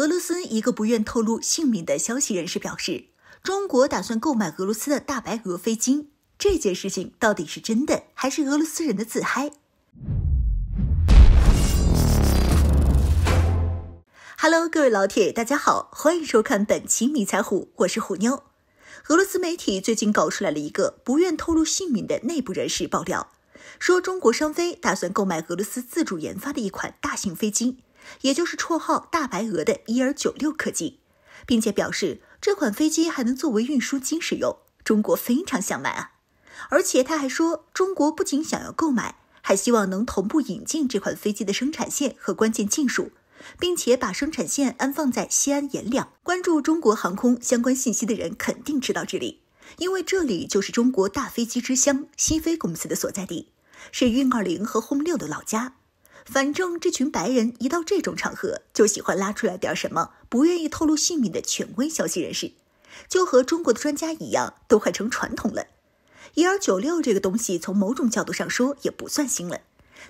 俄罗斯一个不愿透露姓名的消息人士表示，中国打算购买俄罗斯的大白鹅飞机。这件事情到底是真的，还是俄罗斯人的自嗨？Hello，各位老铁，大家好，欢迎收看本期迷彩虎，我是虎妞。俄罗斯媒体最近搞出来了一个不愿透露姓名的内部人士爆料，说中国商飞打算购买俄罗斯自主研发的一款大型飞机。也就是绰号“大白鹅”的伊尔九六客机，并且表示这款飞机还能作为运输机使用，中国非常想买。啊！而且他还说，中国不仅想要购买，还希望能同步引进这款飞机的生产线和关键技术，并且把生产线安放在西安阎良。关注中国航空相关信息的人肯定知道这里，因为这里就是中国大飞机之乡西飞公司的所在地，是运二零和轰六的老家。反正这群白人一到这种场合就喜欢拉出来点什么不愿意透露姓名的权威消息人士，就和中国的专家一样，都快成传统了。伊尔九六这个东西从某种角度上说也不算新了，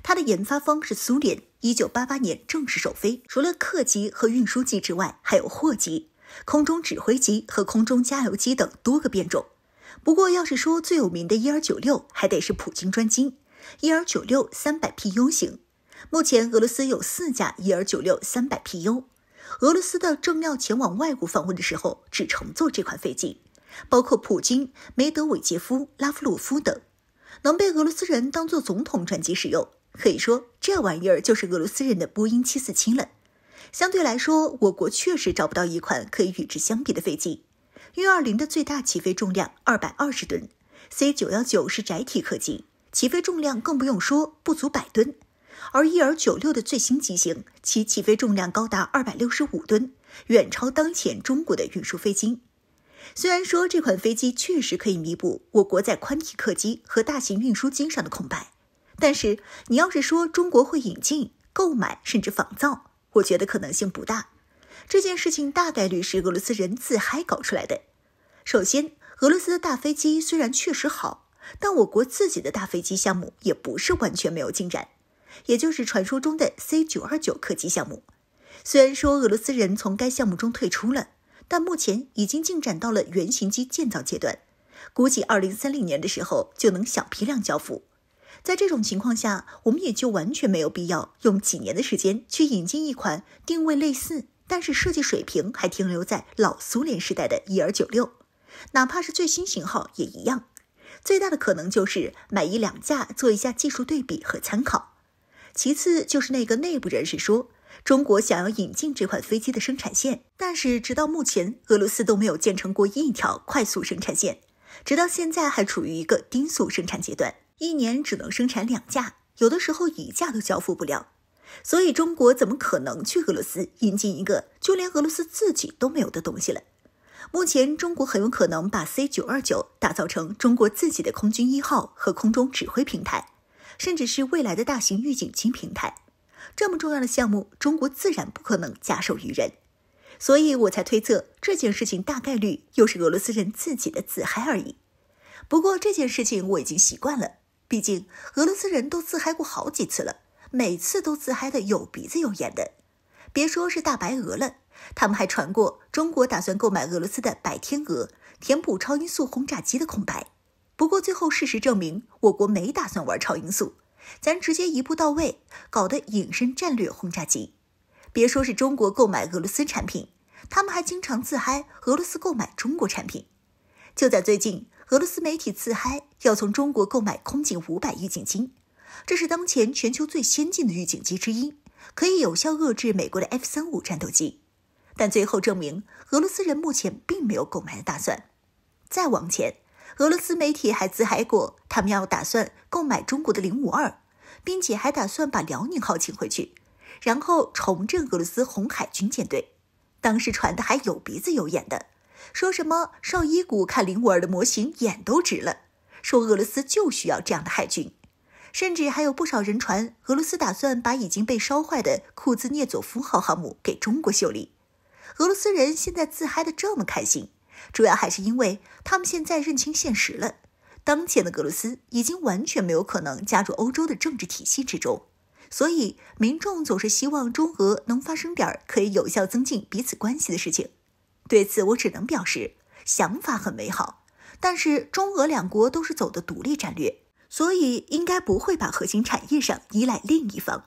它的研发方是苏联，一九八八年正式首飞。除了客机和运输机之外，还有货机、空中指挥机和空中加油机等多个变种。不过，要是说最有名的伊尔九六，还得是普京专机伊尔九六三百 P U 型。目前俄罗斯有四架伊尔九六三百 PU，俄罗斯的正要前往外国访问的时候，只乘坐这款飞机，包括普京、梅德韦杰夫、拉夫鲁夫等，能被俄罗斯人当做总统专机使用，可以说这玩意儿就是俄罗斯人的波音七四七了。相对来说，我国确实找不到一款可以与之相比的飞机。运二零的最大起飞重量二百二十吨，C 九幺九是窄体客机，起飞重量更不用说，不足百吨。而伊尔九六的最新机型，其起飞重量高达二百六十五吨，远超当前中国的运输飞机。虽然说这款飞机确实可以弥补我国在宽体客机和大型运输机上的空白，但是你要是说中国会引进、购买甚至仿造，我觉得可能性不大。这件事情大概率是俄罗斯人自嗨搞出来的。首先，俄罗斯的大飞机虽然确实好，但我国自己的大飞机项目也不是完全没有进展。也就是传说中的 C 九二九客机项目，虽然说俄罗斯人从该项目中退出了，但目前已经进展到了原型机建造阶段，估计二零三零年的时候就能小批量交付。在这种情况下，我们也就完全没有必要用几年的时间去引进一款定位类似，但是设计水平还停留在老苏联时代的伊尔九六，哪怕是最新型号也一样。最大的可能就是买一两架做一下技术对比和参考。其次就是那个内部人士说，中国想要引进这款飞机的生产线，但是直到目前，俄罗斯都没有建成过一条快速生产线，直到现在还处于一个低速生产阶段，一年只能生产两架，有的时候一架都交付不了。所以中国怎么可能去俄罗斯引进一个就连俄罗斯自己都没有的东西了？目前中国很有可能把 C 九二九打造成中国自己的空军一号和空中指挥平台。甚至是未来的大型预警机平台，这么重要的项目，中国自然不可能假手于人，所以我才推测这件事情大概率又是俄罗斯人自己的自嗨而已。不过这件事情我已经习惯了，毕竟俄罗斯人都自嗨过好几次了，每次都自嗨的有鼻子有眼的。别说是大白鹅了，他们还传过中国打算购买俄罗斯的白天鹅，填补超音速轰炸机的空白。不过最后事实证明，我国没打算玩超音速，咱直接一步到位搞的隐身战略轰炸机。别说是中国购买俄罗斯产品，他们还经常自嗨俄罗斯购买中国产品。就在最近，俄罗斯媒体自嗨要从中国购买空警五百预警机，这是当前全球最先进的预警机之一，可以有效遏制美国的 F 三五战斗机。但最后证明，俄罗斯人目前并没有购买的打算。再往前。俄罗斯媒体还自嗨过，他们要打算购买中国的零五二，并且还打算把辽宁号请回去，然后重振俄罗斯红海军舰队。当时传的还有鼻子有眼的，说什么绍伊古看零五二的模型眼都直了，说俄罗斯就需要这样的海军。甚至还有不少人传，俄罗斯打算把已经被烧坏的库兹涅佐夫号航母给中国修理。俄罗斯人现在自嗨的这么开心？主要还是因为他们现在认清现实了，当前的俄罗斯已经完全没有可能加入欧洲的政治体系之中，所以民众总是希望中俄能发生点儿可以有效增进彼此关系的事情。对此，我只能表示，想法很美好，但是中俄两国都是走的独立战略，所以应该不会把核心产业上依赖另一方。